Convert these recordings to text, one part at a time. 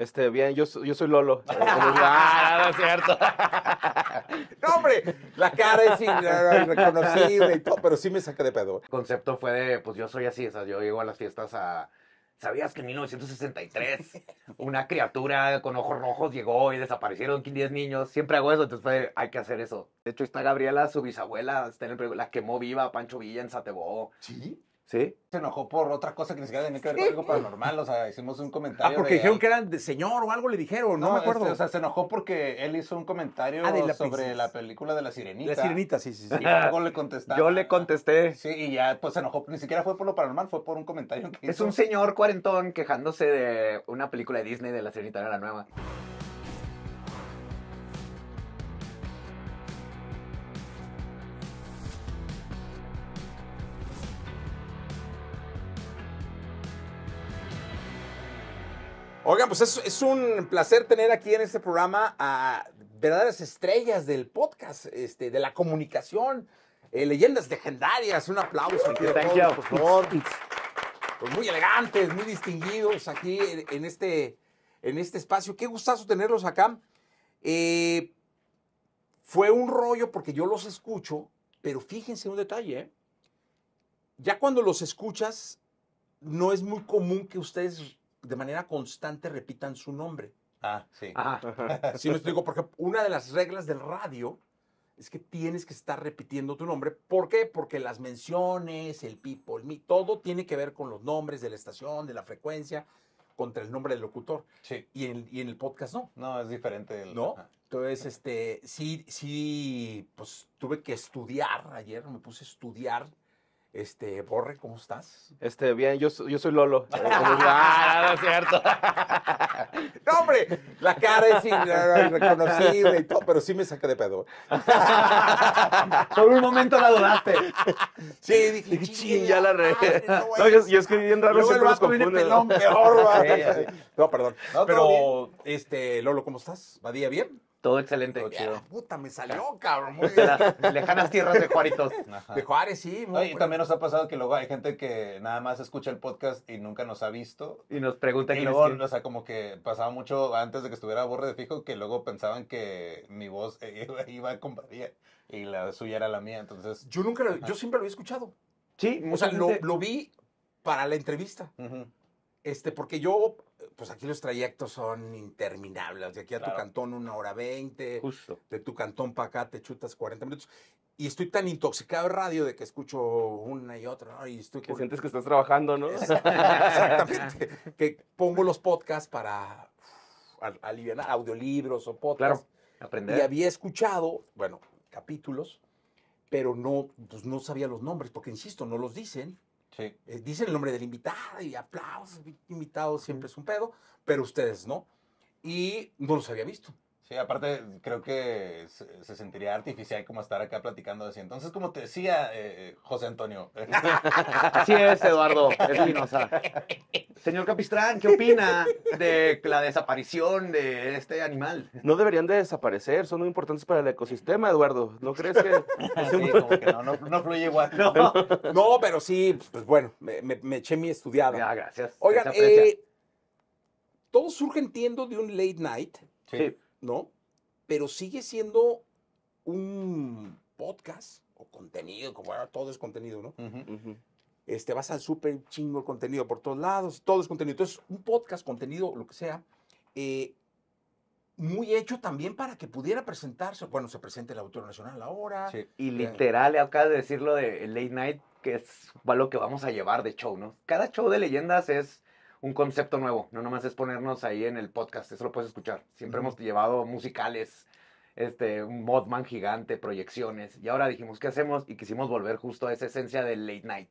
Este, bien, yo, yo soy Lolo. ah, no es cierto. no, hombre, la cara es irreconocible y todo, pero sí me saca de pedo. El concepto fue de, pues yo soy así, o sea, yo llego a las fiestas a... ¿Sabías que en 1963 una criatura con ojos rojos llegó y desaparecieron 10 niños? Siempre hago eso, entonces fue, hay que hacer eso. De hecho, está Gabriela, su bisabuela, está en la quemó viva Pancho Villa en Satebó. ¿Sí? Se enojó por otra cosa que ni siquiera tenía que ver con algo paranormal. O sea, hicimos un comentario. Ah, porque dijeron ah que eran de señor o algo le dijeron, no, me este, acuerdo. o sea, se enojó porque él hizo un comentario ah, sobre la película de la sirenita. La sirenita, sí, sí, sí. Y luego le contestaron. Yo le contesté. Sí, y ya, pues se enojó. Ni siquiera fue por lo paranormal, fue por un comentario Es un señor cuarentón quejándose de una película de Disney de la sirenita, era la nueva. Oigan, pues es, un placer tener aquí en este programa a verdaderas estrellas del podcast, este, de la comunicación, eh, leyendas legendarias. Un aplauso por pues muy elegantes, muy distinguidos aquí en, este, en este espacio. Qué gustazo tenerlos acá. Eh, fue un rollo porque yo los escucho, pero fíjense un detalle. ¿eh? Ya cuando los escuchas, no es muy común que ustedes de manera constante repitan su nombre. Ah, sí. Ajá. Sí me explico, porque una de las reglas del radio es que tienes que estar repitiendo tu nombre. ¿Por qué? Porque las menciones, el people, el me, todo tiene que ver con los nombres de la estación, de la frecuencia, contra el nombre del locutor. Sí. Y en, y en el podcast no. No, es diferente. No. Entonces, este, sí, sí, pues tuve que estudiar ayer, me puse a estudiar este, Borre, ¿cómo estás? Este, bien, yo, yo soy Lolo. ah, no es cierto. no, hombre, la cara es irreconocible y todo, pero sí me saqué de pedo. Por un momento la dudaste. Sí, dije, ching, ya la re. no, yo, es que bien raro siempre los pelón No, perdón. pero, este, Lolo, ¿cómo estás? ¿Va día bien? Todo excelente. Todo chido. puta, me salió, cabrón. Muy de las lejanas tierras de Juaritos. De Juárez, sí. y también nos ha pasado que luego hay gente que nada más escucha el podcast y nunca nos ha visto. Y nos pregunta y luego, O sea, como que pasaba mucho antes de que estuviera a borre de fijo que luego pensaban que mi voz iba a combatir y la suya era la mía, entonces... Yo nunca lo, yo siempre lo he escuchado. Sí. O sea, lo, lo, vi para la entrevista. Este, porque yo pues aquí los trayectos son interminables. De aquí a tu cantón una hora veinte. Justo. De tu cantón para acá te chutas 40 minutos. Y estoy tan intoxicado de radio de que escucho una y otra. Y estoy que sientes que estás trabajando, ¿no? Exactamente. que pongo los podcasts para aliviar audiolibros o podcasts. Claro. Aprender. Y había escuchado, bueno, capítulos, pero no, pues, no sabía los nombres, porque insisto, no los dicen. Eh, dicen el nombre del invitado y aplausos, invitado siempre es un pedo, pero ustedes no. Y no los había visto. Sí, aparte creo que se, sentiría artificial como estar acá platicando así. Entonces, como te decía eh, José Antonio. Este, así es, Eduardo Espinosa. Señor Capistrán, ¿qué opina de la desaparición de este animal? No deberían de desaparecer, son muy importantes para el ecosistema, Eduardo. ¿No crees que...? Sí, como que no, no, fluye igual. No. pero sí, pues bueno, me, eché mi estudiada. Ya, gracias. Oigan, eh, todo surge, entiendo, de un late night. sí ¿no? Pero sigue siendo un podcast o contenido, como ahora todo es contenido, ¿no? Este, vas al súper chingo contenido por todos lados, todo es contenido. Entonces, un podcast, contenido, lo que sea, eh, muy hecho también para que pudiera presentarse. Bueno, se presente el autor nacional ahora. Eh, y literal, acabas de decirlo de Late Night, que es lo que vamos a llevar de show, ¿no? Cada show de leyendas es un concepto nuevo. No nomás es ponernos ahí en el podcast, eso lo puedes escuchar. Siempre hemos llevado musicales, este, un modman gigante, proyecciones. Y ahora dijimos, ¿qué hacemos? Y quisimos volver justo a esa esencia del late night.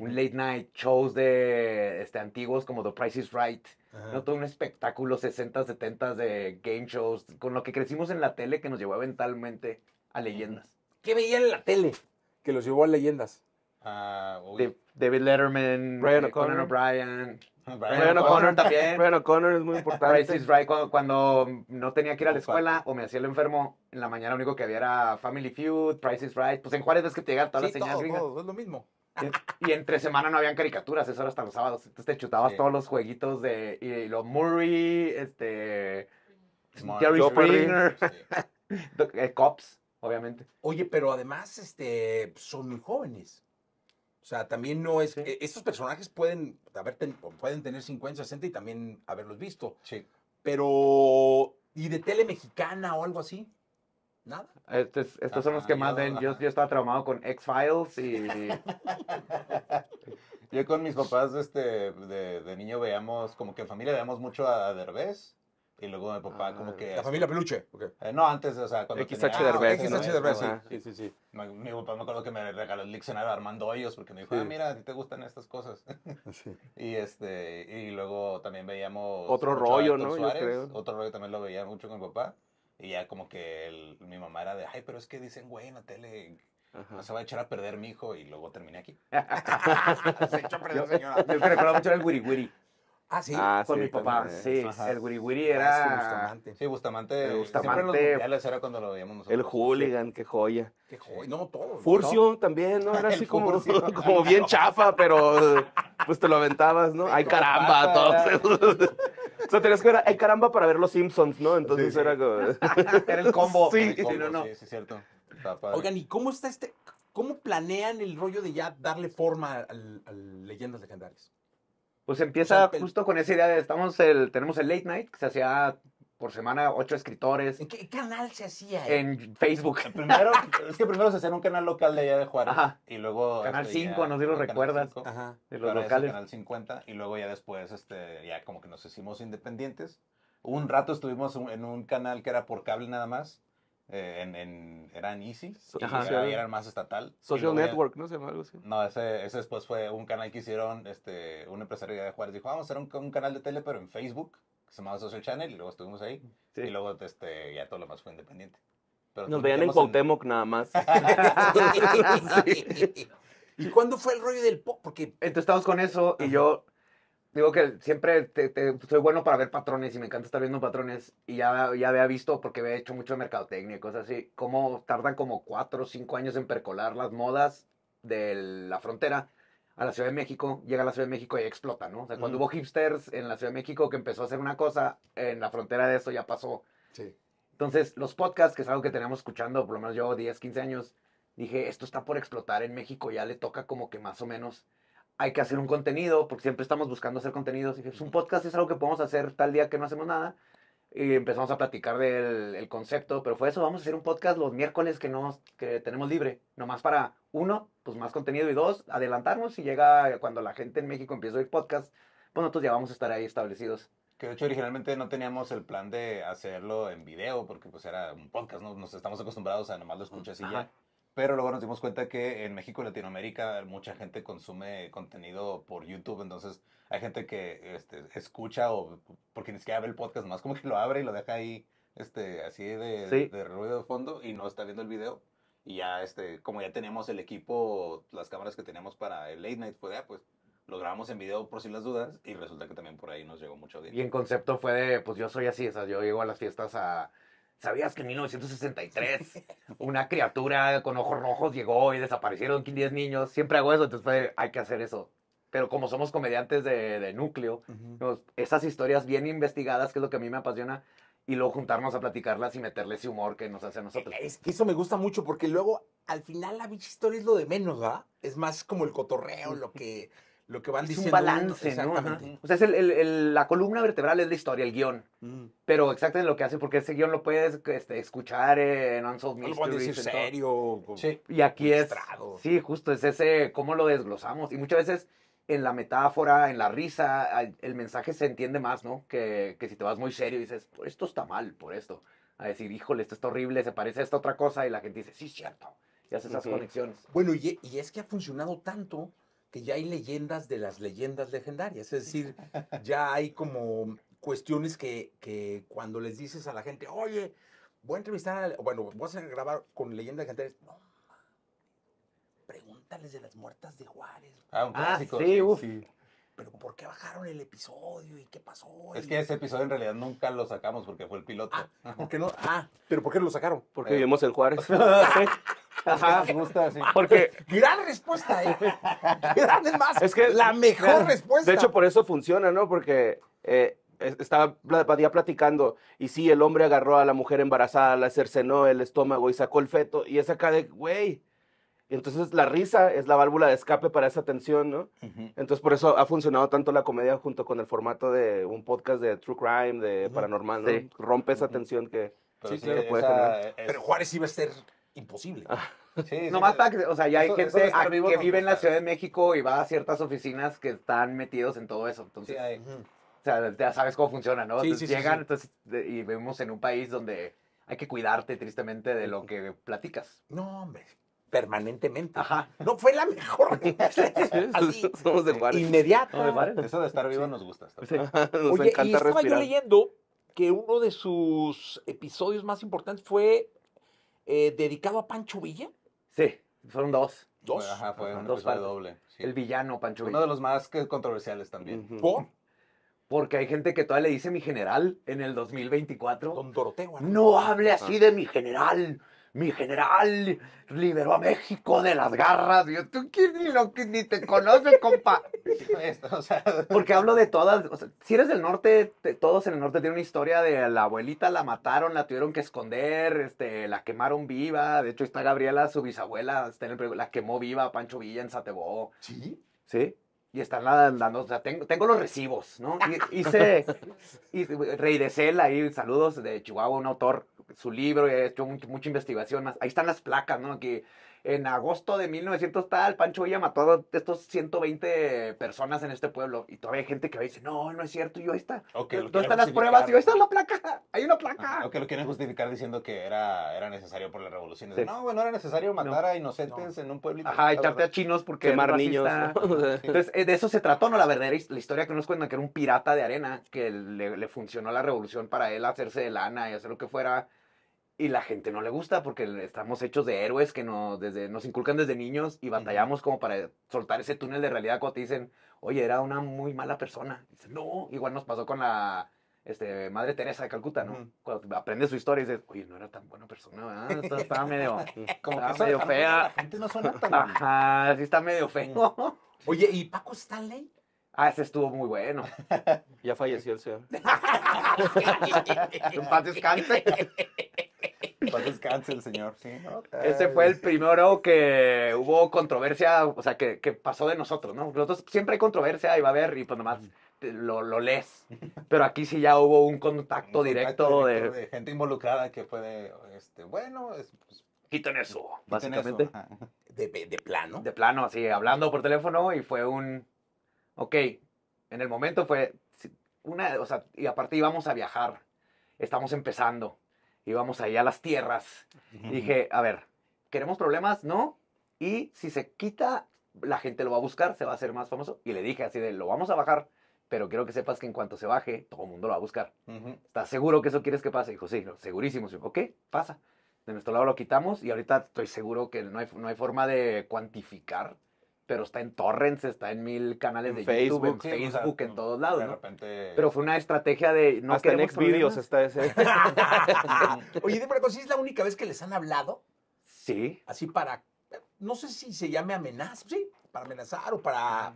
Un late night shows de este, antiguos como The Price is Right. ¿no? Todo un espectáculo 60, 70 de game shows, con lo que crecimos en la tele que nos llevó eventualmente a leyendas. ¿Qué veían en la tele que los llevó a leyendas? Ah, David Letterman, eh, Conan O'Brien. Brian Connor también. Brian O'Connor es muy importante. Price is right. Cuando, cuando, no tenía que ir a la escuela o me hacía el enfermo, en la mañana lo único que había era Family Feud, Price is Right. Pues en Juárez ves que te llegan todas las señales todo, es lo mismo. Y, entre semana no habían caricaturas, eso era hasta los sábados. Entonces te chutabas todos los jueguitos de y, Murray, este. Terry Springer, eh, Cops, obviamente. Oye, pero además este, son muy jóvenes. O sea, también no es. E, estos personajes pueden, haber pueden tener 50, 60 y también haberlos visto. Sí. Pero. ¿Y de tele mexicana o algo así? Nada. Este estos, son los que más ven. Yo, estaba traumado con X-Files y. yo con mis papás este, de, de, niño veíamos, como que en familia veíamos mucho a Derbez y luego mi papá como ah, que... La familia peluche. Eh, no, antes, o sea, cuando XH tenía... Derbez. XH sí. sí, sí, sí. Mi, papá me acuerdo que me regaló el diccionario Armando Hoyos porque me dijo, ah, mira, a ti te gustan estas cosas. Sí. y este, y luego también veíamos... Otro rollo, ¿no? Suárez, Yo creo. Otro rollo también lo veía mucho con mi papá. Y ya como que mi mamá era de, ay, pero es que dicen, güey, en la tele no se va a echar a perder mi hijo y luego terminé aquí. se echó a perder, señora. Yo, yo recuerdo mucho el wiri wiri. Ah, sí, ah, con mi papá. sí, el el Wiri ah, era. Bustamante. Sí, Bustamante. El Bustamante. Siempre los era cuando lo veíamos El Hooligan, qué joya. Qué joya. No, todo. Furcio también, ¿no? Era así como, bien chafa, pero pues te lo aventabas, ¿no? Ay, caramba, todos. o sea, tenías que ver, ay, caramba, para ver los Simpsons, ¿no? Entonces era era el combo. Sí, sí, no, no. sí, sí, cierto. Oigan, ¿y cómo está este.? ¿Cómo planean el rollo de ya darle forma a Leyendas Legendarias? Pues empieza justo con esa idea de estamos el, tenemos el late night, que se hacía por semana ocho escritores. ¿En qué canal se hacía? En Facebook. Primero, es que primero se hacía en un canal local de allá de Juárez. Y luego. Canal 5, este, ¿nos lo recuerdas. Ajá. De los locales. Canal 50. Y luego ya después, este, ya como que nos hicimos independientes. Un rato estuvimos en un canal que era por cable nada más. Eh, en, eran Easy, Ajá, era, más estatal. Social Network, ¿no? Se llama algo así. No, ese, ese después fue un canal que hicieron, este, un empresario de Juárez dijo, vamos a hacer un, canal de tele, pero en Facebook, que se llamaba Social Channel, y luego estuvimos ahí, y luego este, ya todo lo más fue independiente. Nos veían en Cuauhtémoc nada más. ¿Y cuándo fue el rollo del pop? Porque entonces estamos con eso, y yo digo que siempre soy bueno para ver patrones y me encanta estar viendo patrones y ya, ya había visto porque había hecho mucho mercadotecnia y cosas así, cómo tardan como cuatro o cinco años en percolar las modas de la frontera a la Ciudad de México, llega a la Ciudad de México y explota, ¿no? O sea, cuando hubo hipsters en la Ciudad de México que empezó a hacer una cosa, en la frontera de eso ya pasó. Sí. Entonces, los podcasts, que es algo que tenemos escuchando, por lo menos yo, 10, 15 años, dije, esto está por explotar en México, ya le toca como que más o menos hay que hacer un contenido, porque siempre estamos buscando hacer contenidos. Y un podcast es algo que podemos hacer tal día que no hacemos nada. Y empezamos a platicar del concepto, pero fue eso, vamos a hacer un podcast los miércoles que, nos, que tenemos libre, nomás para, uno, pues más contenido, y dos, adelantarnos y llega cuando la gente en México empieza a oír podcast, pues nosotros ya vamos a estar ahí establecidos. Que de hecho originalmente no teníamos el plan de hacerlo en video, porque pues era un podcast, ¿no? Nos estamos acostumbrados a nomás lo escuchas y ya. Pero luego nos dimos cuenta que en México y Latinoamérica mucha gente consume contenido por YouTube, entonces hay gente que este, escucha o porque ni siquiera ve el podcast, más como que lo abre y lo deja ahí este, así de, de, ruido de fondo y no está viendo el video. Y ya, este, como ya tenemos el equipo, las cámaras que tenemos para el late night, pues, pues lo grabamos en video por si las dudas y resulta que también por ahí nos llegó mucho bien. Y en concepto fue de, pues yo soy así, o sea, yo llego a las fiestas a ¿Sabías que en 1963 una criatura con ojos rojos llegó y desaparecieron 10 niños? Siempre hago eso, entonces hay que hacer eso. Pero como somos comediantes de, núcleo, esas historias bien investigadas, que es lo que a mí me apasiona, y luego juntarnos a platicarlas y meterle ese humor que nos hace a nosotros. eso me gusta mucho porque luego al final la bicha historia es lo de menos, ¿va? Es más como el cotorreo, lo que lo que van diciendo. Es un balance, exactamente. O sea, es la columna vertebral es la historia, el guión. Mm. Pero exactamente lo que hace, porque ese guión lo puedes este, escuchar en Unsolved Mysteries. Algo decir serio. Sí. Y aquí es, sí, justo, es ese, cómo lo desglosamos. Y muchas veces en la metáfora, en la risa, el mensaje se entiende más, ¿no? Que, si te vas muy serio y dices, pues esto está mal por esto. A decir, híjole, esto es horrible, se parece a esta otra cosa. Y la gente dice, sí, cierto. Y hace esas conexiones. Bueno, y, y es que ha funcionado tanto que ya hay leyendas de las leyendas legendarias, es decir, ya hay como cuestiones que, cuando les dices a la gente, oye, voy a entrevistar, a, bueno, voy a grabar con leyendas legendarias, no, pregúntales de las muertas de Juárez. Ah, ah sí, uf pero ¿por qué bajaron el episodio? ¿Y qué pasó? Es que ese episodio en realidad nunca lo sacamos porque fue el piloto. Ah, ¿por qué no? Ah, ¿pero por qué lo sacaron? Porque eh. vivimos en Juárez. Ajá, gusta, sí. Porque. Gran respuesta, ¿eh? es más, que, la mejor respuesta. De hecho, por eso funciona, ¿no? Porque eh, estaba platicando, y sí, el hombre agarró a la mujer embarazada, la cercenó el estómago y sacó el feto, y es acá de, güey, y entonces la risa es la válvula de escape para esa tensión, ¿no? Entonces por eso ha funcionado tanto la comedia junto con el formato de un podcast de true crime, de paranormal, ¿no? Rompe esa tensión que, sí, puede Pero Juárez iba a ser imposible. Ah. Sí, no para que, o sea, ya hay gente que vive en la Ciudad de México y va a ciertas oficinas que están metidos en todo eso. Entonces, o sea, ya sabes cómo funciona, ¿no? llegan entonces, y vemos en un país donde hay que cuidarte tristemente de lo que platicas. No, hombre, permanentemente. Ajá. No fue la mejor. Así, Eso de estar vivo nos gusta. Sí. Nos Oye, y estaba yo leyendo que uno de sus episodios más importantes fue eh, dedicado a Pancho Villa. Sí, fueron dos. Dos. ajá, doble. El villano Pancho Villa. Uno de los más controversiales también. Porque hay gente que todavía le dice mi general en el 2024. Don Doroteo. no hable así de mi general mi general liberó a México de las garras. Yo, tú ni, ni te conoce, compa. Porque hablo de todas. si eres del norte, todos en el norte tienen una historia de la abuelita la mataron, la tuvieron que esconder, este, la quemaron viva. De hecho, está Gabriela, su bisabuela, la quemó viva Pancho Villa en Satebó. ¿Sí? Sí. Y están dando, o sea, tengo, los recibos, ¿no? Hice, hice Rey de Cel, ahí saludos de Chihuahua, un autor su libro, he hecho mucha, mucha investigación más. Ahí están las placas, ¿no? Que en agosto de 1900 el Pancho Villa mató a estos 120 personas en este pueblo. Y todavía hay gente que dice, no, no es cierto, y yo ahí está. Okay, están las pruebas? Y ahí está la placa, hay una placa. Aunque lo quieren justificar diciendo que era, era necesario por la revolución. No, bueno, era necesario matar a inocentes en un pueblito. Ajá, echarte a chinos porque... Quemar niños. Entonces, eh, de eso se trató, ¿no? La verdadera la historia que nos cuentan, que era un pirata de arena, que le, le funcionó la revolución para él hacerse de lana y hacer lo que fuera y la gente no le gusta porque estamos hechos de héroes que nos, desde, nos inculcan desde niños y batallamos como para soltar ese túnel de realidad cuando te dicen, oye, era una muy mala persona. no, igual nos pasó con la este, Madre Teresa de Calcuta, ¿no? Cuando aprendes su historia y dices, oye, no era tan buena persona, ¿verdad? estaba medio, medio fea. La gente no suena tan Ajá, sí está medio feo. Oye, ¿y Paco Stanley? Ah, ese estuvo muy bueno. ya falleció el señor. Un paz descanse. descanse el señor, sí. Este fue el primero que hubo controversia, o sea, que, pasó de nosotros, ¿no? Nosotros siempre hay controversia y va a haber, y pues nomás lo, lees. Pero aquí sí ya hubo un contacto, directo, de... de... gente involucrada que fue de, este, bueno, es, pues, eso, básicamente. De, de plano. De plano, así, hablando por teléfono y fue un, ok, en el momento fue una, o sea, y aparte íbamos a viajar, estamos empezando íbamos ahí a las tierras. dije, a ver, ¿queremos problemas? No. Y si se quita, la gente lo va a buscar, se va a hacer más famoso. Y le dije así de, lo vamos a bajar, pero quiero que sepas que en cuanto se baje, todo el mundo lo va a buscar. ¿Estás seguro que eso quieres que pase? Dijo, sí, segurísimo. Dijo, ok, pasa. De nuestro lado lo quitamos y ahorita estoy seguro que no hay, no hay forma de cuantificar pero está en torrents, está en mil canales de YouTube, en Facebook, en mm, todos lados. De repente... Pero fue una estrategia de no Hasta en Xvideos está ese. Oye, de pronto, ¿sí es la única vez que les han hablado? Sí. Así para, no sé si se llame amenaza, sí, para amenazar o para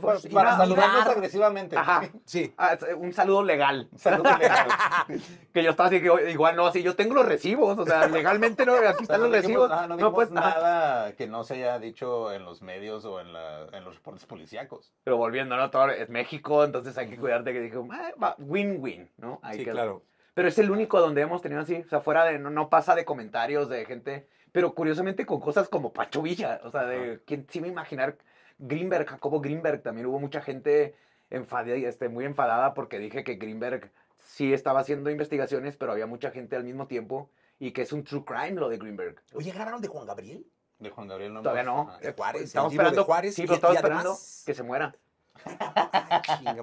pues, para saludarnos agresivamente. Ajá. Sí. Ah, un saludo legal. saludo legal. que yo estaba así, igual no, así, yo tengo los recibos, o sea, legalmente no, aquí están los recibos. no, pues nada que no se haya dicho en los medios o en, los reportes policíacos. Pero volviendo, ¿no? Todo es México, entonces hay que cuidarte que dijo, ah, win-win, ¿no? sí, claro. Pero es el único donde hemos tenido así, o sea, fuera de, no, pasa de comentarios de gente, pero curiosamente con cosas como Pacho o sea, de quien sí me imaginar Greenberg, Jacobo Greenberg, también hubo mucha gente enfadada, esté muy enfadada porque dije que Greenberg sí estaba haciendo investigaciones, pero había mucha gente al mismo tiempo y que es un true crime lo de Greenberg. Oye, ¿grabaron de Juan Gabriel? De Juan Gabriel no Todavía no. De Juárez. Estamos esperando, Juárez, que se muera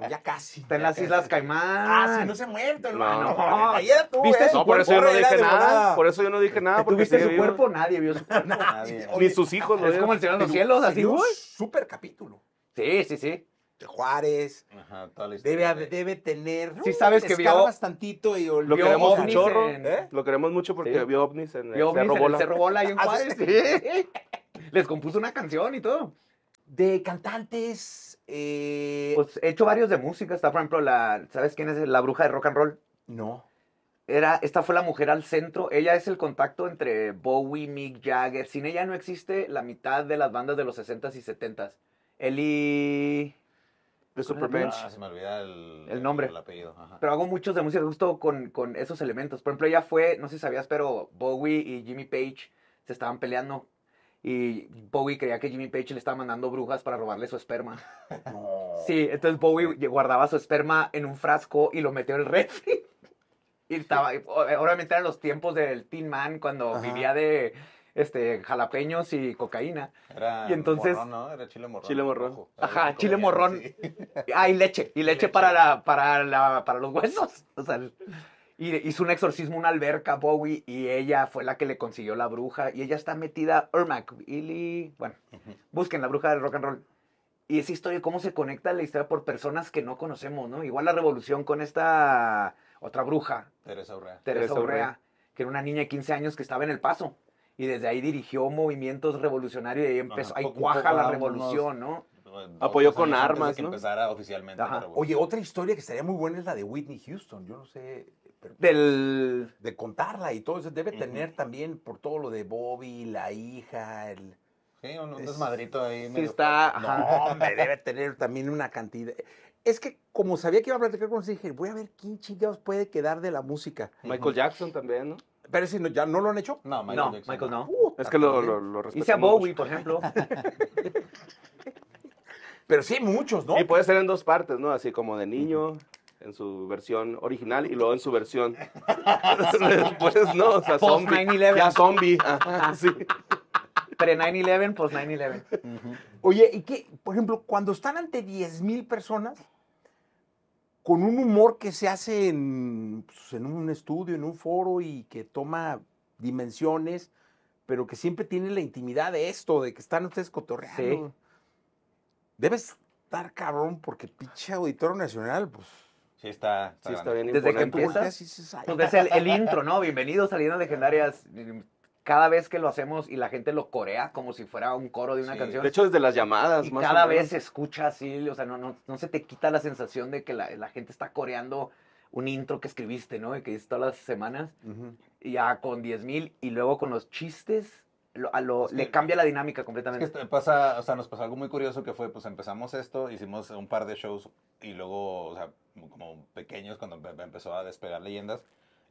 ya casi. Está en las Islas Caimán. Ah, si no se ha muerto, hermano. No, tú. ¿Viste ¿eh? no, por eso yo no dije nada. Por eso yo no dije nada. Porque viste su cuerpo, nadie vio su cuerpo. Nadie. Ni sus hijos lo Es como el Señor de los Cielos, así, güey. Super capítulo. Sí, sí, sí. De Juárez. Ajá, Debe, debe tener. Sí, uh, sabes que vio. tantito y lo queremos un chorro. ¿Eh? Lo queremos mucho porque vio ovnis en el Cerro Bola. y en ah, Juárez. sí. Les compuso una canción y todo. De cantantes eh, pues he hecho varios de música. Está, por ejemplo, la. ¿Sabes quién es la bruja de rock and roll? No. Era, esta fue la mujer al centro. Ella es el contacto entre Bowie, Mick Jagger. Sin ella no existe la mitad de las bandas de los 60s y 70s. Eli. The Super ah, se me olvida el, nombre. El apellido. Pero hago muchos de música justo con, con, esos elementos. Por ejemplo, ella fue, no sé si sabías, pero Bowie y Jimmy Page se estaban peleando y Bowie creía que Jimmy Page le estaba mandando brujas para robarle su esperma. Sí, entonces Bowie guardaba su esperma en un frasco y lo metió en el refri. Y estaba, eh, obviamente eran los tiempos del Tin Man cuando vivía de este, jalapeños y cocaína. Era y entonces, morrón, ¿no? Era chile morrón. Chile morrón. Ajá, chile morrón. Ah, y leche. Y leche, Para, la, para, la, para los huesos. O sea, y hizo un exorcismo, una alberca, Bowie, y ella fue la que le consiguió la bruja. Y ella está metida, Ermac, Eli bueno, busquen la bruja del rock and roll. Y esa historia, cómo se conecta la historia por personas que no conocemos, ¿no? Igual la revolución con esta otra bruja. Teresa Urrea. Teresa Urrea, que era una niña de 15 años que estaba en El Paso. Y desde ahí dirigió movimientos revolucionarios y ahí empezó, ahí cuaja la revolución, ¿no? apoyó con armas, que oficialmente. Oye, otra historia que estaría muy buena es la de Whitney Houston. Yo no sé, del... de contarla y todo eso. Debe tener también por todo lo de Bobby, la hija, el... Sí, un, es, desmadrito ahí. Sí está, no, hombre, debe tener también una cantidad. Es que como sabía que iba a platicar con dije, voy a ver quién chingados puede quedar de la música. Michael Jackson también, ¿no? Pero si no, ya no lo han hecho. No, Michael no, Michael no. es que lo, lo, lo Hice a Bowie, por ejemplo. Pero sí, muchos, ¿no? Y puede ser en dos partes, ¿no? Así como de niño en su versión original y luego en su versión después, ¿no? O sea, zombie. Ya zombie. sí. Pre-9-11, post-9-11. Oye, ¿y qué? Por ejemplo, cuando están ante 10.000 personas, con un humor que se hace en, pues, en, un estudio, en un foro y que toma dimensiones, pero que siempre tiene la intimidad de esto, de que están ustedes cotorreando. Debes estar cabrón porque pinche Auditorio Nacional, pues Sí, está, bien Desde que empiezas, pues el, intro, ¿no? Bienvenidos a Legendarias. Cada vez que lo hacemos y la gente lo corea como si fuera un coro de una canción. De hecho, desde las llamadas. más cada vez escuchas, escucha o sea, no, no, se te quita la sensación de que la, gente está coreando un intro que escribiste, ¿no? que hiciste todas las semanas. Ya con 10.000 y luego con los chistes le cambia la dinámica completamente. pasa, o sea, nos pasó algo muy curioso que fue, pues empezamos esto, hicimos un par de shows y luego, como pequeños cuando empezó a despegar leyendas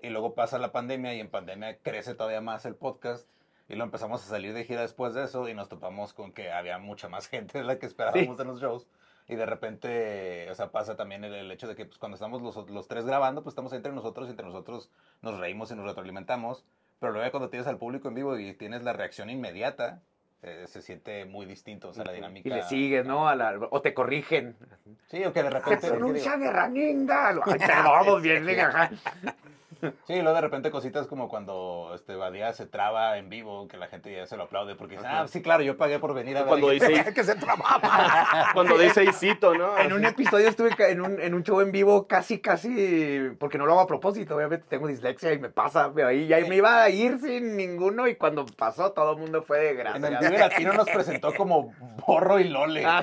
y luego pasa la pandemia y en pandemia crece todavía más el podcast. Y lo empezamos a salir de gira después de eso y nos topamos con que había mucha más gente de la que esperábamos en los shows. Y de repente, o sea, pasa también el, hecho de que pues, cuando estamos los, los, tres grabando, pues estamos entre nosotros y entre nosotros nos reímos y nos retroalimentamos pero luego cuando tienes al público en vivo y tienes la reacción inmediata, eh, se siente muy distinto, o sea, la dinámica. Y le sigues, ¿no? A la, o te corrigen. Sí, o que de repente. Se pronuncia de raninda. Ay, te vamos pues bien, Sí, luego de repente cositas como cuando este Badía se traba en vivo, que la gente ya se lo aplaude porque dice, ah, sí, claro, yo pagué por venir a cuando Cuando dice que se trababa. cuando dice Isito, ¿no? En un episodio estuve en un, en un show en vivo casi, casi, porque no lo hago a propósito, obviamente tengo dislexia y me pasa, ahí ya me iba a ir sin ninguno y cuando pasó todo el mundo fue de gracia. En el Latino nos presentó como Borro y Lole. Ah,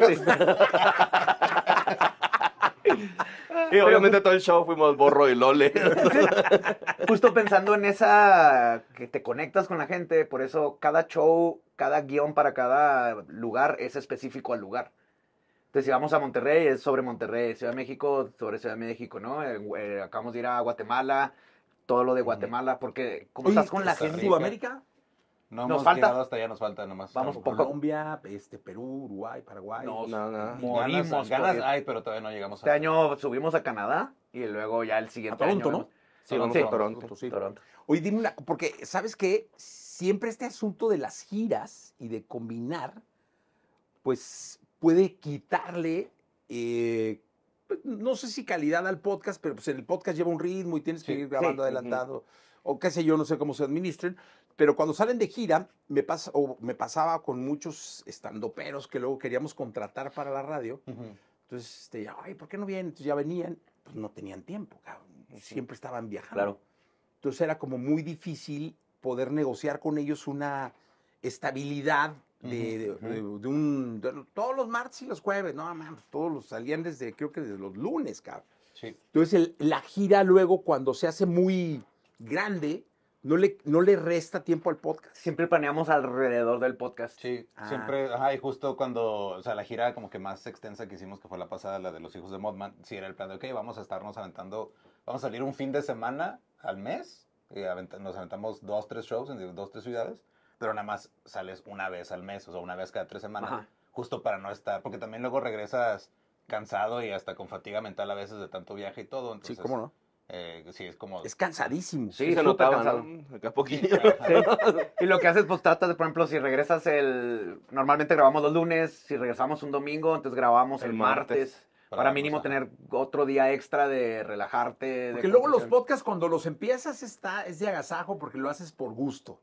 y obviamente todo el show fuimos borro y lole. Justo pensando en esa que te conectas con la gente, por eso cada show, cada guión para cada lugar es específico al lugar. Entonces, si vamos a Monterrey, es sobre Monterrey, Ciudad de México, sobre Ciudad de México, ¿no? Eh, acabamos de ir a Guatemala, todo lo de Guatemala, porque cómo estás con la gente. ¿Sudamérica? No nos hemos falta. hasta allá, nos falta nomás. Vamos por Colombia, este, Perú, Uruguay, Paraguay. no, no. morimos. Ganas, pero todavía no llegamos. Este año subimos a Canadá y luego ya el siguiente Toronto, ¿no? Sí, Toronto, Toronto, sí. Toronto. Oye, dime una, porque sabes que siempre este asunto de las giras y de combinar, pues puede quitarle, eh, pues, no sé si calidad al podcast, pero pues en el podcast lleva un ritmo y tienes que ir grabando adelantado. O qué sé yo, no sé cómo se administren, pero cuando salen de gira, me, o me pasaba con muchos estandoperos que luego queríamos contratar para la radio. Entonces, este, ay, ¿por qué no vienen? Entonces ya venían, pues no tenían tiempo, cabrón. Siempre estaban viajando. Claro. Entonces era como muy difícil poder negociar con ellos una estabilidad de, un. todos los martes y los jueves, no, man, todos los salían desde, creo que desde los lunes, cabrón. Sí. Entonces la gira luego, cuando se hace muy grande, no le, resta tiempo al podcast. Siempre planeamos alrededor del podcast. Sí, ah. siempre, ajá, y justo cuando, o sea, la gira como que más extensa que hicimos, que fue la pasada, la de los hijos de Modman, sí era el plan de, ok, vamos a estarnos aventando, vamos a salir un fin de semana al mes, y nos aventamos dos, tres shows en dos, tres ciudades, pero nada más sales una vez al mes, o sea, una vez cada tres semanas, justo para no estar, porque también luego regresas cansado y hasta con fatiga mental a veces de tanto viaje y todo. sí, cómo no. Eh, sí, es como. Es cansadísimo. Sí, se Acá poquito. Y lo que haces, pues tratas de, por ejemplo, si regresas el. Normalmente grabamos los lunes, si regresamos un domingo, entonces grabamos el, martes. para, mínimo tener otro día extra de relajarte. Porque luego los podcasts, cuando los empiezas, está, es de agasajo porque lo haces por gusto.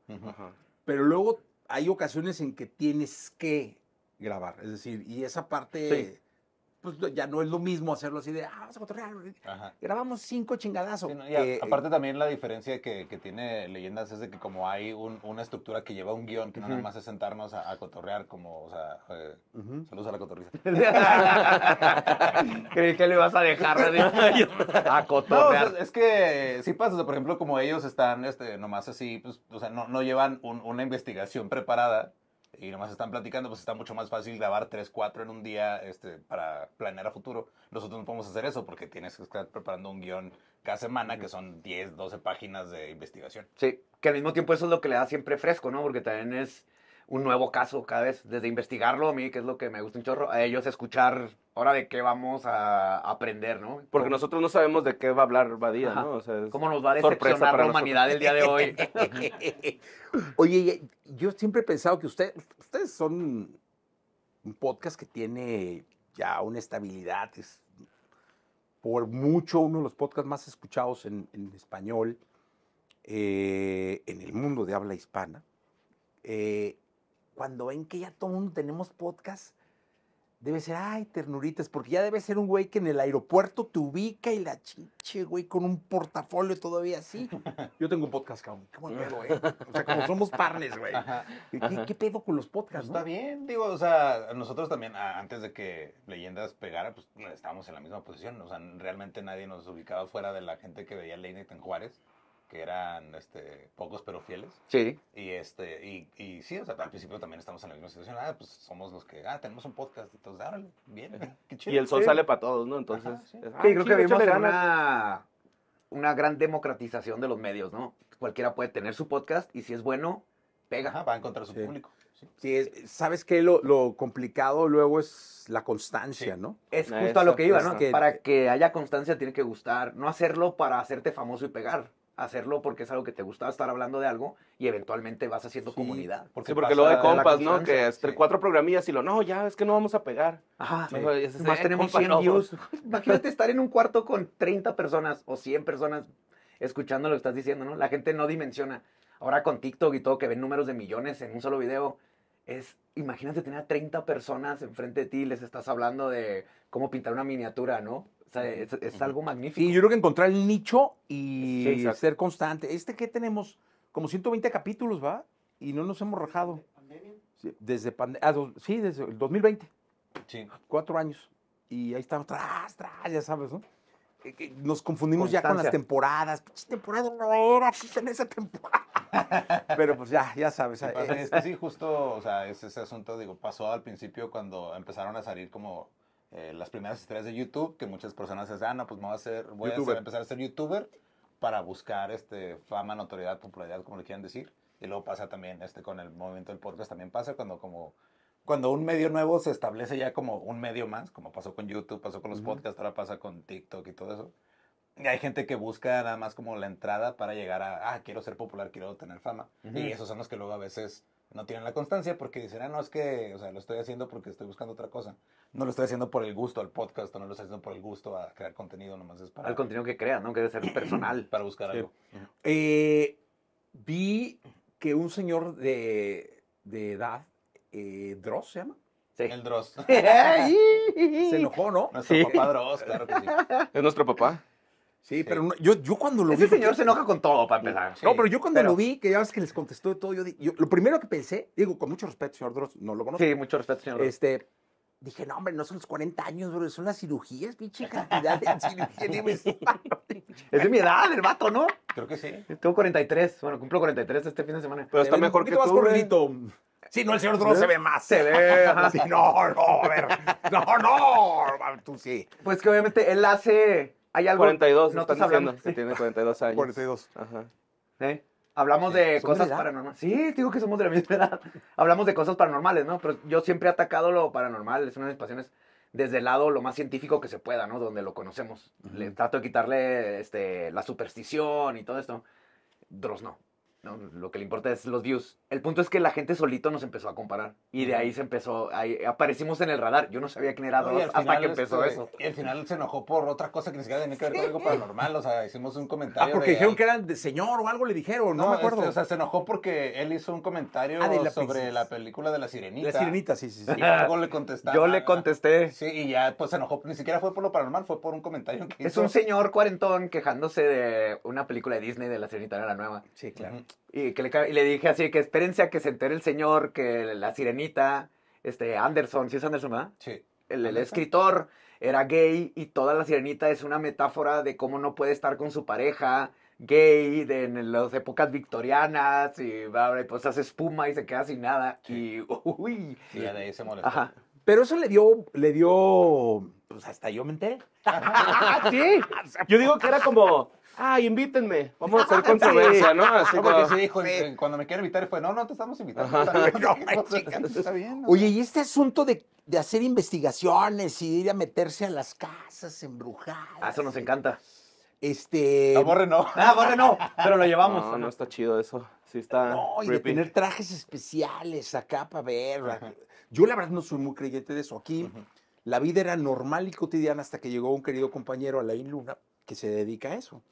Pero luego hay ocasiones en que tienes que grabar. Es decir, y esa parte pues ya no es lo mismo hacerlo así de, ah, vamos a cotorrear, grabamos cinco chingadazos. Eh, aparte también la diferencia que, que, tiene Leyendas es de que como hay una estructura que lleva un guión, que no nada más es sentarnos a, cotorrear, como, o sea, eh, saludos a la cotorriza. Creí que le vas a dejar a cotorrear. Pues, es que sí pasa, por ejemplo, como ellos están este, nomás así, pues, o sea, no, no llevan una investigación preparada, y nomás están platicando, pues está mucho más fácil grabar 3, 4 en un día este, para planear a futuro. Nosotros no podemos hacer eso porque tienes que estar preparando un guión cada semana que son 10, 12 páginas de investigación. Sí, que al mismo tiempo eso es lo que le da siempre fresco, ¿no? Porque también es un nuevo caso cada vez, desde investigarlo a mí, que es lo que me gusta un chorro, a ellos escuchar ahora de qué vamos a aprender, ¿no? Porque nosotros no sabemos de qué va a hablar Badía, ¿no? O sea, ¿Cómo nos va a decepcionar la humanidad el día de hoy? Oye, yo siempre he pensado que usted, ustedes son un podcast que tiene ya una estabilidad, es por mucho uno de los podcasts más escuchados en, español eh, en el mundo de habla hispana. Eh, cuando ven que ya todo el mundo tenemos podcast, debe ser, ay, ternuritas, porque ya debe ser un güey que en el aeropuerto te ubica y la chinche, güey, con un portafolio todavía así. Yo tengo un podcast, cabrón. ¿Qué pedo, ¿eh? O sea, como somos partners, güey. ¿Qué, pedo con los podcasts? Pues está bien, digo, o sea, nosotros también, antes de que Leyendas pegara, pues estábamos en la misma posición. O sea, realmente nadie nos ubicaba fuera de la gente que veía Leyendas en Juárez que eran este, pocos pero fieles. Sí. Y, este, y, y sí, o sea, al principio también estamos en la misma situación. Ah, pues somos los que, ah, tenemos un podcast. Entonces, árale, ah, bien, qué Y el sol sale para todos, ¿no? Entonces, ah, sí. creo que vimos una, gran democratización de los medios, ¿no? Cualquiera puede tener su podcast y si es bueno, pega. Ajá, va a encontrar su público. Sí, sabes que lo, complicado luego es la constancia, ¿no? Es ah, justo a lo que iba, ¿no? Para que haya constancia tiene que gustar, no hacerlo para hacerte famoso y pegar hacerlo porque es algo que te gusta estar hablando de algo y eventualmente vas haciendo comunidad. Porque sí, porque lo de compas, ¿no? Que este, cuatro programillas y lo, no, ya es que no vamos a pegar. Ajá, más eh, tenemos 100 views. Imagínate estar en un cuarto con 30 personas o 100 personas escuchando lo que estás diciendo, ¿no? La gente no dimensiona. Ahora con TikTok y todo, que ven números de millones en un solo video, es, imagínate tener a 30 personas enfrente de ti y les estás hablando de cómo pintar una miniatura, ¿no? es, algo magnífico. Y yo creo que encontrar el nicho y ser constante. Este que tenemos como 120 capítulos, ¿va? Y no nos hemos rajado. ¿Pandemia? desde pandemia. sí, desde ah, el 2020. Sí. Cuatro años. Y ahí estamos, tras, tras, ya sabes, ¿no? Eh, eh, nos confundimos ya con las temporadas. Pinche temporada no era, en esa temporada. Pero pues ya, ya sabes. Sí, sí, justo, o sea, ese, asunto, digo, pasó al principio cuando empezaron a salir como eh, las primeras historias de YouTube, que muchas personas dicen, ah, no, pues me voy a hacer, voy a, empezar a ser youtuber para buscar este, fama, notoriedad, popularidad, como le quieran decir. Y luego pasa también este, con el movimiento del podcast, también pasa cuando como cuando un medio nuevo se establece ya como un medio más, como pasó con YouTube, pasó con los podcasts, ahora pasa con TikTok y todo eso. Y hay gente que busca nada más como la entrada para llegar a, ah, quiero ser popular, quiero tener fama. Y esos son los que luego a veces no tienen la constancia porque dicen, ah, no, es que, o sea, lo estoy haciendo porque estoy buscando otra cosa. No lo estoy haciendo por el gusto al podcast, o no lo estoy haciendo por el gusto a crear contenido, nomás es para... Al contenido que crean ¿no? Que debe ser personal. Para buscar algo. Eh, vi que un señor de, de edad, eh, Dross se llama. Sí. El Dross. se enojó, ¿no? Nuestro papá Dross, claro que sí. Es nuestro papá. Sí, pero yo, yo cuando lo vi. El señor se enoja con todo para empezar. no, pero yo cuando lo vi, que ya ves que les contestó de todo, yo, yo, lo primero que pensé, digo, con mucho respeto, señor Dross, no lo conozco. Sí, mucho respeto, señor Dross. Este, dije, no, hombre, no son los 40 años, bro, son las cirugías, pinche cantidad de cirugías. es de mi edad, el vato, ¿no? Creo que sí. Tengo 43, bueno, cumplo 43 este fin de semana. Pero está mejor un que tú. Más gordito. ¿eh? Sí, no, el señor Dross se ve más. Se ve. Ajá. no, no, a ver. No, no, tú sí. Pues que obviamente él hace hay 42, no estás hablando que tiene 42 años. 42. Ajá. ¿Eh? Hablamos de cosas paranormales. Sí, digo que somos de la misma edad. Hablamos de cosas paranormales, ¿no? Pero yo siempre he atacado lo paranormal, es una de mis pasiones, desde el lado lo más científico que se pueda, ¿no? Donde lo conocemos. Le trato de quitarle este, la superstición y todo esto. Dross no lo que le importa es los views. El punto es que la gente solito nos empezó a comparar. Y de ahí se empezó, ahí aparecimos en el radar. Yo no sabía quién era hasta que empezó eso. Y al final se enojó por otra cosa que ni siquiera tenía que ver con algo paranormal. O sea, hicimos un comentario. Ah, porque dijeron que eran de señor o algo le dijeron, no, me este, acuerdo. o sea, se enojó porque él hizo un comentario ah, sobre la película de la sirenita. La sirenita, sí, sí, sí. Y luego le contestaron. Yo le contesté. Sí, y ya pues se enojó. Ni siquiera fue por lo paranormal, fue por un comentario Es un señor cuarentón quejándose de una película de Disney de la sirenita, era nueva. Sí, claro. Y, le, dije así, que espérense a que se entere el señor, que la sirenita, este, Anderson, ¿sí es Anderson, verdad? Sí. El, escritor era gay y toda la sirenita es una metáfora de cómo no puede estar con su pareja gay en las épocas victorianas y, y pues hace espuma y se queda sin nada y uy sí, de ahí se molestó. Ajá. Pero eso le dio le dio pues hasta yo me sí. Yo digo que era como ay, invítenme, vamos a hacer controversia, ¿no? Así como... se dijo, eh, cuando me quieren invitar, fue, no, no te estamos invitando. Está bien. Oye, y este asunto de, de, hacer investigaciones y ir a meterse a las casas embrujadas. Ah, eso nos encanta. Este. No borre no. Ah, borre no. Pero lo llevamos. No, no está chido eso. Sí está. No, y de tener trajes especiales acá para ver. Yo la verdad no soy muy creyente de eso. Aquí la vida era normal y cotidiana hasta que llegó un querido compañero, Alain Luna, que se dedica a eso.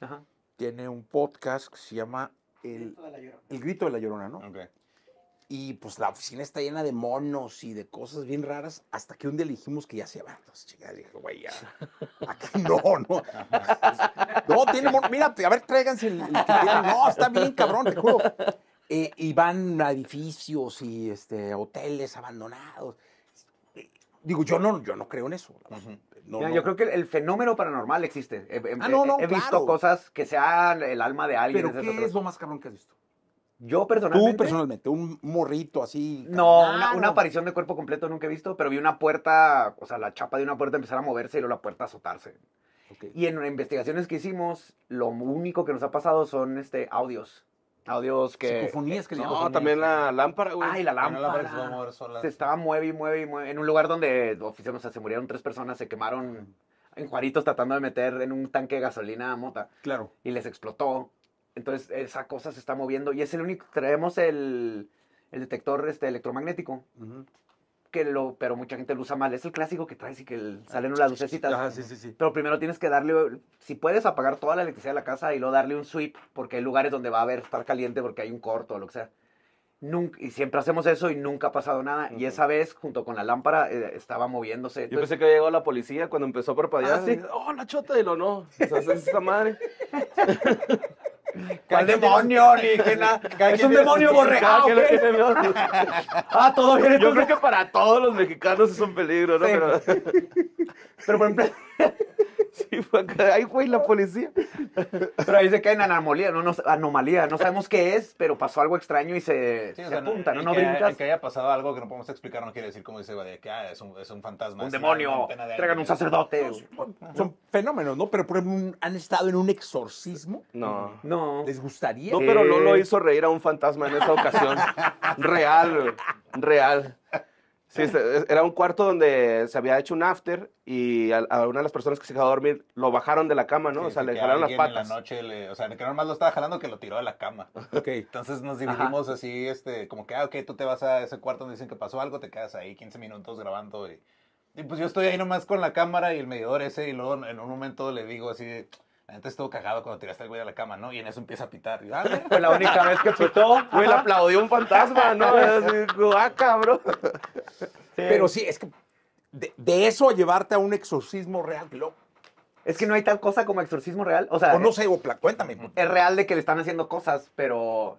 Tiene un podcast que se llama El, El Grito de la Llorona, ¿no? Okay. Y pues la oficina está llena de monos y de cosas bien raras, hasta que un día dijimos que ya se van. Entonces, chicas, dije, güey, ya. no, no. No, tiene monos. Mira, a ver, tráiganse el, No, está bien, cabrón, te juro. Eh, y van a edificios y este, hoteles abandonados. Eh, digo, yo no, yo no creo en eso. Yo creo que el, fenómeno paranormal existe. He, ah, visto cosas que sean el alma de alguien. ¿Pero qué es lo más cabrón que has visto? Yo personalmente. Tú personalmente, un morrito así. No, una, aparición de cuerpo completo nunca he visto, pero vi una puerta, o sea, la chapa de una puerta empezar a moverse y luego la puerta azotarse. Y en investigaciones que hicimos, lo único que nos ha pasado son este, audios audios oh, que. Psicofonías que No, también la lámpara, güey. Ay, la lámpara. La lámpara se, sola. se estaba mueve y mueve y mueve. En un lugar donde, oficialmente, se murieron tres personas, se quemaron en Juaritos tratando de meter en un tanque de gasolina a mota. Claro. Y les explotó. Entonces, esa cosa se está moviendo y es el único. Traemos el, el detector este, electromagnético lo, pero mucha gente lo usa mal. Es el clásico que traes y que salen las lucecitas. Pero primero tienes que darle, si puedes apagar toda la electricidad de la casa y luego darle un sweep, porque hay lugares donde va a haber estar caliente porque hay un corto o lo que sea. Nunca, y siempre hacemos eso y nunca ha pasado nada. Y esa vez, junto con la lámpara, eh, estaba moviéndose. Yo pensé que llegó la policía cuando empezó a parpadear. Ah, ¡Oh, la chota! Y lo no. se esa madre. ¿Cuál demonio? Ni Es un demonio borregado. Ah, ah, todo bien. Yo creo que para todos los mexicanos es un peligro, ¿no? Pero... Pero por ejemplo... Sí, fue Ay, la policía. Pero ahí se caen anomalía, no, anomalía. No sabemos qué es, pero pasó algo extraño y se, apunta, ¿no? No, que, brincas. que haya pasado algo que no podemos explicar no quiere decir, cómo dice que ah, es, un, fantasma. Un demonio. Traigan un sacerdote. Son, fenómenos, ¿no? Pero han estado en un exorcismo. No. No. ¿Les gustaría? No, pero no lo hizo reír a un fantasma en esa ocasión. real, real. Sí, era un cuarto donde se había hecho un after y a, una de las personas que se quedó a dormir lo bajaron de la cama, ¿no? o sea, le jalaron las patas. En la noche, o sea, que más lo estaba jalando que lo tiró de la cama. Okay. Entonces nos dividimos así, este, como que, ah, ok, tú te vas a ese cuarto donde dicen que pasó algo, te quedas ahí 15 minutos grabando y, y pues yo estoy ahí nomás con la cámara y el medidor ese y luego en un momento le digo así, la gente estuvo cagado cuando tiraste al güey a la cama, ¿no? Y en eso empieza a pitar. Fue la única vez que pitó, güey, le aplaudió un fantasma, ¿no? Así, ah, cabrón. Pero sí, es que de, eso a llevarte a un exorcismo real, lo, es que no hay tal cosa como exorcismo real. O sea. O no sé, o cuéntame. Es real de que le están haciendo cosas, pero.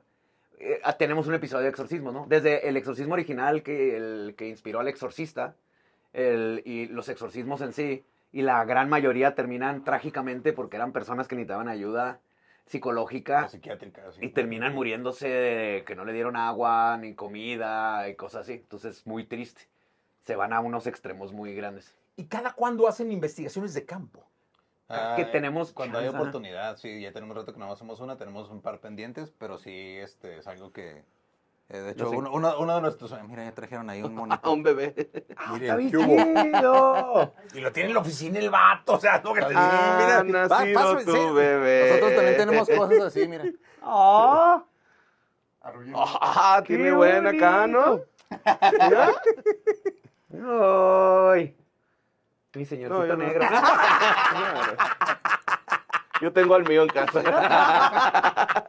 Eh, ah, tenemos un episodio de exorcismo, ¿no? Desde el exorcismo original que, el, que inspiró al exorcista y los exorcismos en sí y la gran mayoría terminan trágicamente porque eran personas que necesitaban ayuda psicológica psiquiátrica, sí. y terminan muriéndose de que no le dieron agua ni comida y cosas así. Entonces es muy triste. Se van a unos extremos muy grandes. ¿Y cada cuándo hacen investigaciones de campo? Ah, que ah, tenemos cuando hay oportunidad, sí, ya tenemos rato que no hacemos una, tenemos un par pendientes, pero sí este es algo que eh, de hecho, uno, de nuestros. Eh, mira, ya trajeron ahí un monito. un bebé. Ah, ¿qué hubo? y lo tiene en la oficina el vato. O sea, no que te ah, mira, va, paso, tu bebé. Nosotros también tenemos cosas así, mira. ¡Ah! ¡Ah! Tiene buena acá, ¿no? ¡Ay! Mi señorcito no, no. yo tengo al mío en casa.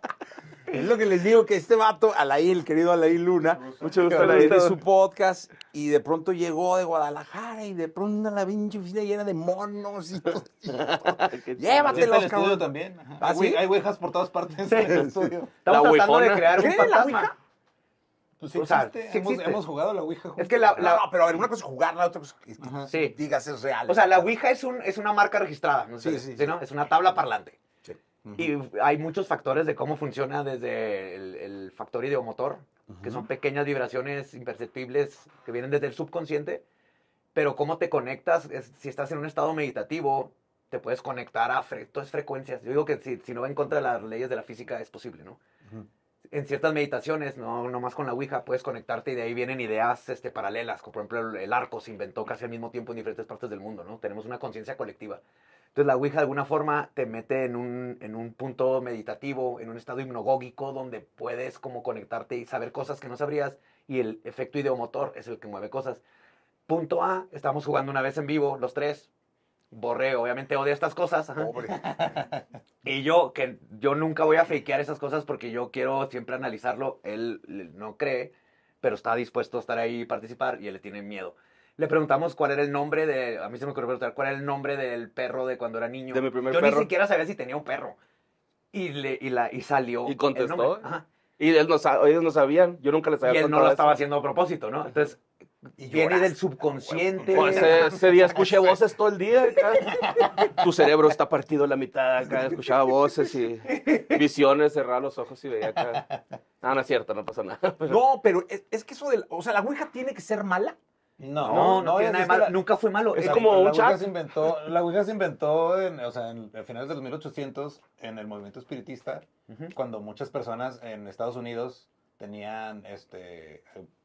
Es lo que les digo, que este vato, Alaí, el querido Alaí Luna, mucho gusto, de su podcast, y de pronto llegó de Guadalajara, y de pronto la pinche oficina llena de monos, y, todo, Llévatelo Llévatelos, el cabrón. también. ¿Ah, Hay ouijas por todas partes en el estudio. Estamos la tratando de crear un fantasma. la ouija? Pues sí, o existe, hemos, hemos, jugado la Ouija. Es que la, la... No, pero a ver, una cosa es jugarla, otra cosa es que digas es real. O sea, la Ouija es, un, es una marca registrada. ¿no? Sí, sí, ¿no? Es una tabla parlante. Y hay muchos factores de cómo funciona desde el, factor ideomotor, que son pequeñas vibraciones imperceptibles que vienen desde el subconsciente, pero cómo te conectas, si estás en un estado meditativo, te puedes conectar a frecuencias. Yo digo que si, no va en contra de las leyes de la física es posible, ¿no? En ciertas meditaciones, no nomás con la Ouija, puedes conectarte y de ahí vienen ideas este, paralelas, como por ejemplo el arco se inventó casi al mismo tiempo en diferentes partes del mundo, ¿no? Tenemos una conciencia colectiva. Entonces la Ouija de alguna forma te mete en un, punto meditativo, en un estado hipnogógico donde puedes como conectarte y saber cosas que no sabrías y el efecto ideomotor es el que mueve cosas. Punto A, estamos jugando una vez en vivo, los tres. Borré, obviamente odia estas cosas. Y yo, que yo nunca voy a fakear esas cosas porque yo quiero siempre analizarlo. Él no cree, pero está dispuesto a estar ahí y participar y él le tiene miedo. Le preguntamos cuál era el nombre de. A mí se me preguntar cuál era el nombre del perro de cuando era niño. De mi primer Yo ni siquiera sabía si tenía un perro. Y, le, y, la, y salió. Y contestó. Y ellos no sabían. Yo nunca les sabía. Y él no lo estaba haciendo a propósito, ¿no? Entonces, viene ah, del subconsciente. Pues, ese, día escuché voces todo el día. Tu cerebro está partido a la mitad Escuchaba voces y visiones, cerraba los ojos y veía acá. No, no es cierto, no pasa nada. No, pero es, que eso de. o sea, la Ouija tiene que ser mala. No, no, no nunca fue malo. Es como la, un se inventó, la Ouija se inventó en, o sea, finales de los 1800 en el movimiento espiritista, cuando muchas personas en Estados Unidos tenían este eh,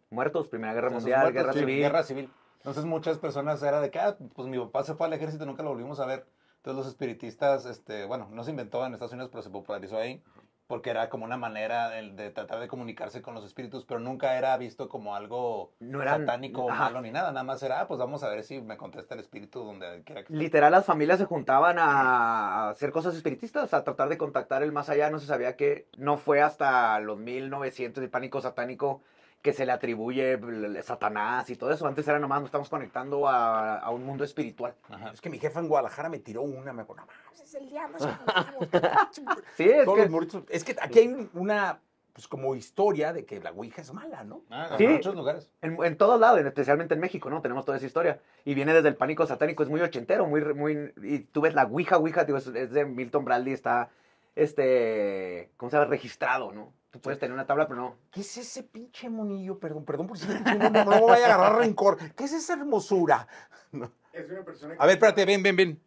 muertos, Primera Guerra Mundial, Guerra Civil. Entonces muchas personas era de que, ah, pues mi papá se fue al ejército, nunca lo volvimos a ver. Entonces los espiritistas, este, bueno, no se inventó en Estados Unidos, pero se popularizó ahí porque era como una manera de, tratar de comunicarse con los espíritus, pero nunca era visto como algo satánico o malo ni nada, nada más era, ah, pues vamos a ver si me contesta el espíritu donde quiera que Literal, las familias se juntaban a hacer cosas espiritistas, a tratar de contactar el más allá, no se sabía que no fue hasta los 1900 el pánico satánico que se le atribuye Satanás y todo eso. Antes era nomás, nos estamos conectando a, un mundo espiritual. Es que mi jefa en Guadalajara me tiró una, me dijo, no es el diablo. sí, es que... es que aquí hay una, pues como historia de que la Ouija es mala, ¿no? Ah, en muchos lugares. En, en, todos lados, especialmente en México, ¿no? Tenemos toda esa historia. Y viene desde el pánico satánico, es muy ochentero, muy, muy, y tú ves la Ouija, Ouija, digo, es, es de Milton Bradley, está este, ¿cómo se llama? Registrado, ¿no? Tú puedes tener una tabla, pero no. ¿Qué es ese pinche monillo? Perdón, perdón por si no, no, no voy a agarrar rencor. ¿Qué es esa hermosura? No. Es una persona que... A ver, espérate, ven, ven, ven.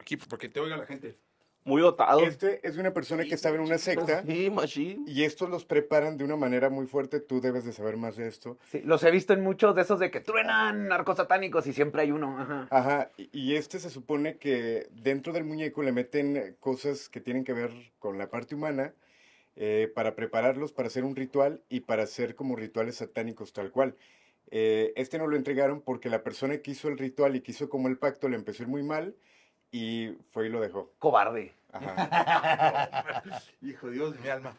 Aquí, pues, porque te oiga la gente muy dotado. Este es una persona que estaba en una secta. Y estos los preparan de una manera muy fuerte. Tú debes de saber más de esto. Sí, los he visto en muchos de esos de que truenan arcos satánicos y siempre hay uno. Ajá. Ajá. Y este se supone que dentro del muñeco le meten cosas que tienen que ver con la parte humana. Eh, para prepararlos para hacer un ritual y para hacer como rituales satánicos tal cual. Eh, este no lo entregaron porque la persona que hizo el ritual y que hizo como el pacto le empezó a ir muy mal y fue y lo dejó. Cobarde. Ajá. Hijo Dios mi alma.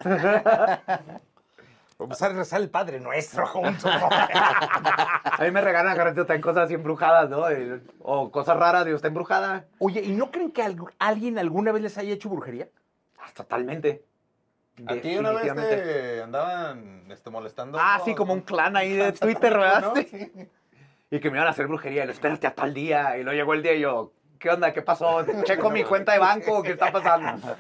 Vamos a rezar el Padre Nuestro juntos. a mí me regalan está en cosas embrujadas, ¿no? Eh, o cosas raras, digo, está embrujada. Oye, ¿y no creen que alguien alguna vez les haya hecho brujería? Ah, totalmente. Aquí una vez andaban este, molestando. Ah, sí, como un clan ahí de Twitter, ¿verdad? Y que me iban a hacer brujería, y lo espérate hasta el día. Y luego llegó el día y yo, ¿qué onda? ¿Qué pasó? Checo mi cuenta de banco, ¿qué está pasando?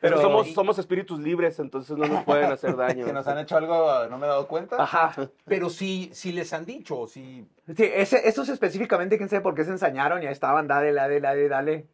Pero somos, somos espíritus libres, entonces no nos pueden hacer daño. ¿Que nos han hecho algo, no me he dado cuenta. Ajá. Pero sí, les han dicho, sí. Sí, esos específicamente, quién sabe por qué se ensañaron y ahí estaban, dale, dale, dale, dale.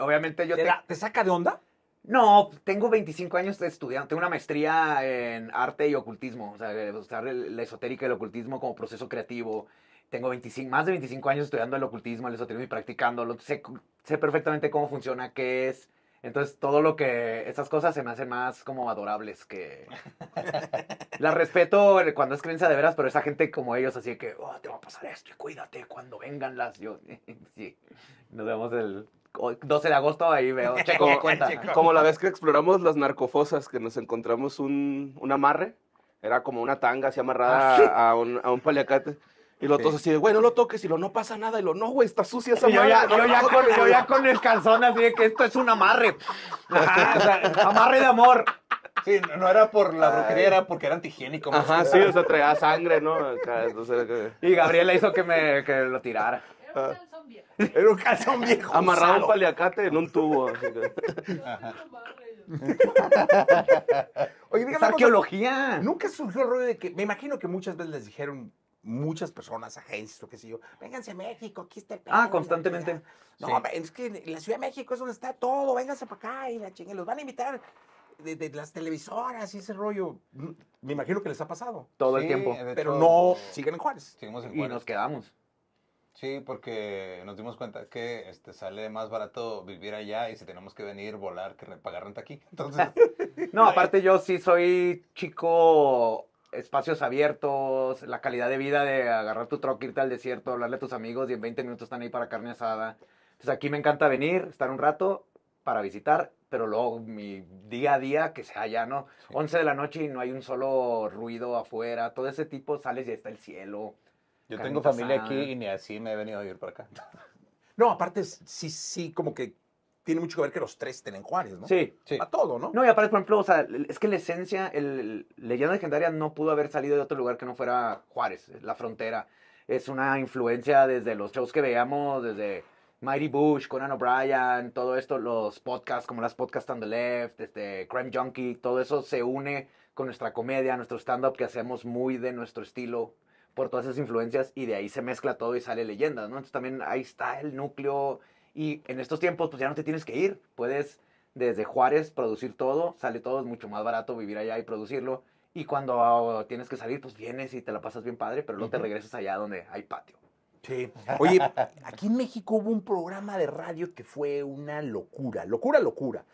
Obviamente yo ¿Te, te- saca de onda? No, tengo 25 años de estudiante, tengo una maestría en arte y ocultismo, o sea, la esotérica y el ocultismo como proceso creativo tengo 25, más de 25 años estudiando el ocultismo, el esoterismo y practicándolo. Sé, sé perfectamente cómo funciona, qué es. Entonces, todo lo que. Esas cosas se me hacen más como adorables que. Las respeto cuando es creencia de veras, pero esa gente como ellos, así que. Oh, te va a pasar esto y cuídate cuando vengan las. sí. Nos vemos el 12 de agosto, ahí veo. Checo, como, la vez que exploramos las narcofosas, que nos encontramos un, un amarre. Era como una tanga así amarrada ah, a, un, a un paliacate. Y lo sí. así de, güey, no lo toques. Y lo, no pasa nada. Y lo, no, güey, está sucia esa yo Ya, yo, ya con, el calzón así de que esto es un amarre. Ajá, o sea, amarre de amor. Sí, no era por la brujería, era porque era antihigiénico. Ajá, sí, o sea, traía sangre, ¿no? y Gabriela hizo que me que lo tirara. Era un calzón viejo. Era un calzón viejo. Amarrado un paliacate en un tubo. Oye, arqueología. Nunca surgió el rollo de que. Me imagino que muchas veces les dijeron muchas personas, agencias o qué sé yo, vénganse a México, aquí está el Ah, constantemente. No, es que la Ciudad de México es donde está todo, vénganse para acá y la chingue, los van a invitar de, las televisoras y ese rollo. Mm, me imagino que les ha pasado. Todo el tiempo. Pero no eh, siguen en Juárez. en Juárez. Y nos quedamos. Sí, porque nos dimos cuenta que este, sale más barato vivir allá y si tenemos que venir, volar, que pagar renta aquí. Entonces. no, aparte yo sí soy chico espacios abiertos, la calidad de vida de agarrar tu truck, irte al desierto, hablarle a tus amigos y en 20 minutos están ahí para carne asada. Entonces aquí me encanta venir, estar un rato para visitar, pero luego mi día a día que sea allá, ¿no? 11 de la noche y no hay un solo ruido afuera, todo ese tipo, sales y está el cielo. Yo tengo familia aquí y ni así me he venido a vivir por acá. No, aparte, sí, sí, como que tiene mucho que ver que los tres estén en Juárez, ¿no? Sí, sí. A todo, ¿no? No, y aparte, por ejemplo, o sea, es que la esencia, el, Leyenda Legendaria no pudo haber salido de otro lugar que no fuera Juárez, la frontera. Es una influencia desde los shows que veíamos, desde Mighty Bush, Conan O'Brien, todo esto, los podcasts como las Podcasts on the Left, este, Crime Junkie, todo eso se une con nuestra comedia, nuestro stand-up que hacemos muy de nuestro estilo por todas esas influencias y de ahí se mezcla todo y sale leyenda, ¿no? Entonces también ahí está el núcleo y en estos tiempos, pues ya no te tienes que ir. Puedes desde Juárez producir todo, sale todo, es mucho más barato vivir allá y producirlo. Y cuando tienes que salir, pues vienes y te la pasas bien padre, pero no te regresas allá donde hay patio. Sí. Oye, aquí en México hubo un programa de radio que fue una locura, locura, locura.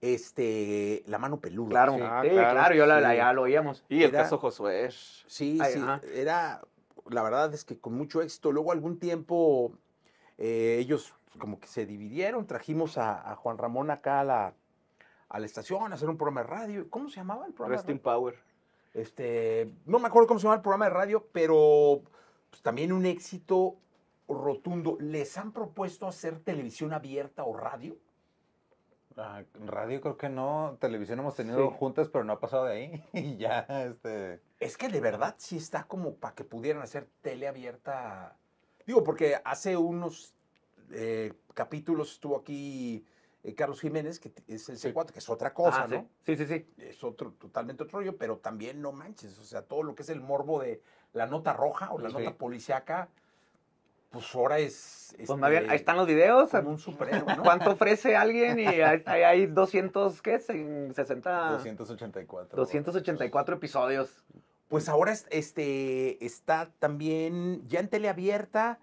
Este, La Mano Peluda. Claro, claro, yo ya lo oíamos. Y el caso Josué. Sí, sí, era, la verdad es que con mucho éxito. Luego algún tiempo eh, ellos como que se dividieron, trajimos a, Juan Ramón acá a la, estación a hacer un programa de radio. ¿Cómo se llamaba el programa? Resting Power. Este, no me acuerdo cómo se llamaba el programa de radio, pero pues, también un éxito rotundo. ¿Les han propuesto hacer televisión abierta o radio? Ah, radio creo que no, televisión hemos tenido juntas, pero no ha pasado de ahí. y ya, este. Es que de verdad sí está como para que pudieran hacer tele abierta. Digo, porque hace unos eh, capítulos estuvo aquí eh, Carlos Jiménez, que es el C4, que es otra cosa, ah, ¿no? Sí. sí, sí, Es otro, totalmente otro rollo, pero también no manches, o sea, todo lo que es el morbo de la nota roja o la nota policiaca, pues ahora es... Pues este, están los videos. en un supremo ¿no? ¿Cuánto ofrece alguien? Y hay, hay 200, ¿qué? 60... 284. 284 episodios. Pues ahora este, está también ya en teleabierta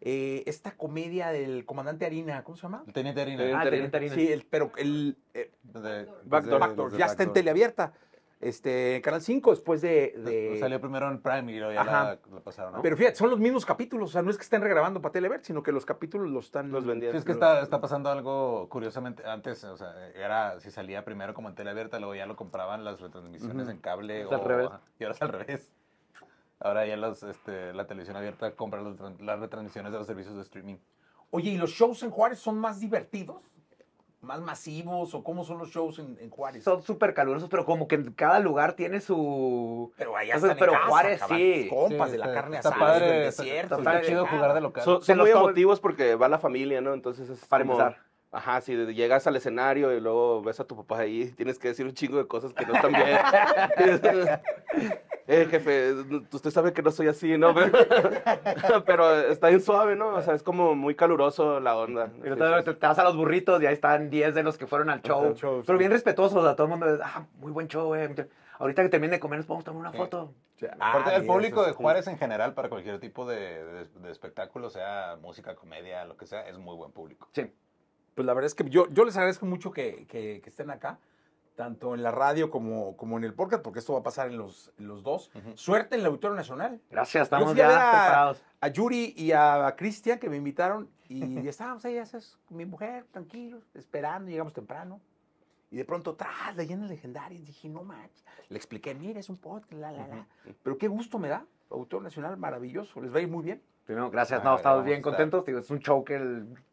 eh, esta comedia del comandante Harina, ¿cómo se llama? El teniente Harina. Ah, teniente Harina. Sí, pero el... Eh, ya está en teleabierta. Este, Canal 5, después de, Salió primero en Prime y luego ya lo pasaron, ¿no? Pero fíjate, son los mismos capítulos, o sea, no es que estén regrabando para telever sino que los capítulos los están... Los vendiendo. Sí, es que está, pasando algo, curiosamente, antes, o sea, era, si salía primero como en Teleabierta, luego ya lo compraban las retransmisiones en cable o... Y ahora es al revés. Ahora ya este, la televisión abierta compra las retransmisiones de los servicios de streaming. Oye, ¿y los shows en Juárez son más divertidos? ¿Más masivos? ¿O cómo son los shows en, Juárez? Son súper calurosos, pero como que en cada lugar tiene su... Pero allá están en casa, Juárez sí. compas de la carne está asada, padre, del desierto. Está, chido jugar de local. Son, muy emotivos porque va la familia, ¿no? Entonces es Para como... empezar. Ajá, si llegas al escenario y luego ves a tu papá ahí, tienes que decir un chingo de cosas que no están bien. eh, jefe, usted sabe que no soy así, ¿no? Pero, está bien suave, ¿no? O sea, es como muy caluroso la onda. Y te, vas a los burritos y ahí están 10 de los que fueron al show. pero bien respetuosos, a todo el mundo, ah, muy buen show, eh. Ahorita que termine de comer, nos podemos tomar una foto. Ah, Aparte, el público de Juárez en general, para cualquier tipo de, espectáculo, sea música, comedia, lo que sea, es muy buen público. Sí. Pues la verdad es que yo, yo les agradezco mucho que, que, que estén acá tanto en la radio como, como en el podcast, porque esto va a pasar en los, los dos. Suerte en el Auditorio Nacional. Gracias, estamos ya a, preparados. A Yuri y a Cristian que me invitaron y, ya estábamos ahí, es mi mujer, tranquilos, esperando, llegamos temprano. Y de pronto, tras, leyendas legendarias, dije, no manches. Le expliqué, mira, es un podcast, la, la, la. Pero qué gusto me da, Auditorio Nacional, maravilloso, les va a ir muy bien. Primero, gracias, no, ah, estamos bien contentos. es un show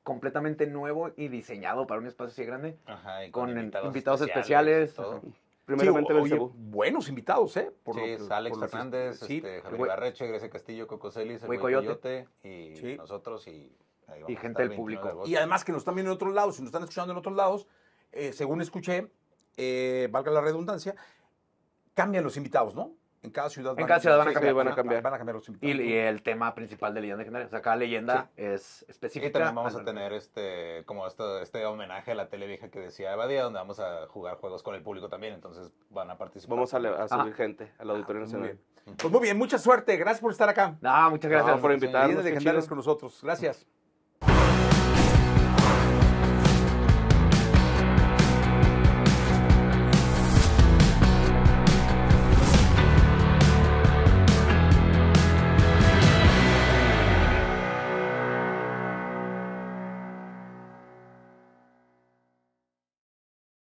completamente nuevo y diseñado para un espacio así grande. con, invitados, especiales. Primeramente, buenos invitados, ¿eh? sí, Alex Fernández, este, Javier Grecia Castillo, Coco Celis, el Coyote, y nosotros y, gente del público. y además que nos están viendo en otros lados, si nos están escuchando en otros lados, eh, según escuché, eh, valga la redundancia, cambian los invitados, ¿no? En cada ciudad, van, a cambiar, y, y, el tema principal de leyenda de O sea, cada leyenda es específica. Y también vamos a tener este, como este, homenaje a la tele vieja que decía Evadía, donde vamos a jugar juegos con el público también. Entonces van a participar. Vamos a, subir gente al ah, Auditorio Nacional. Pues muy bien, mucha suerte. Gracias por estar acá. muchas gracias por invitarnos. con nosotros. Gracias.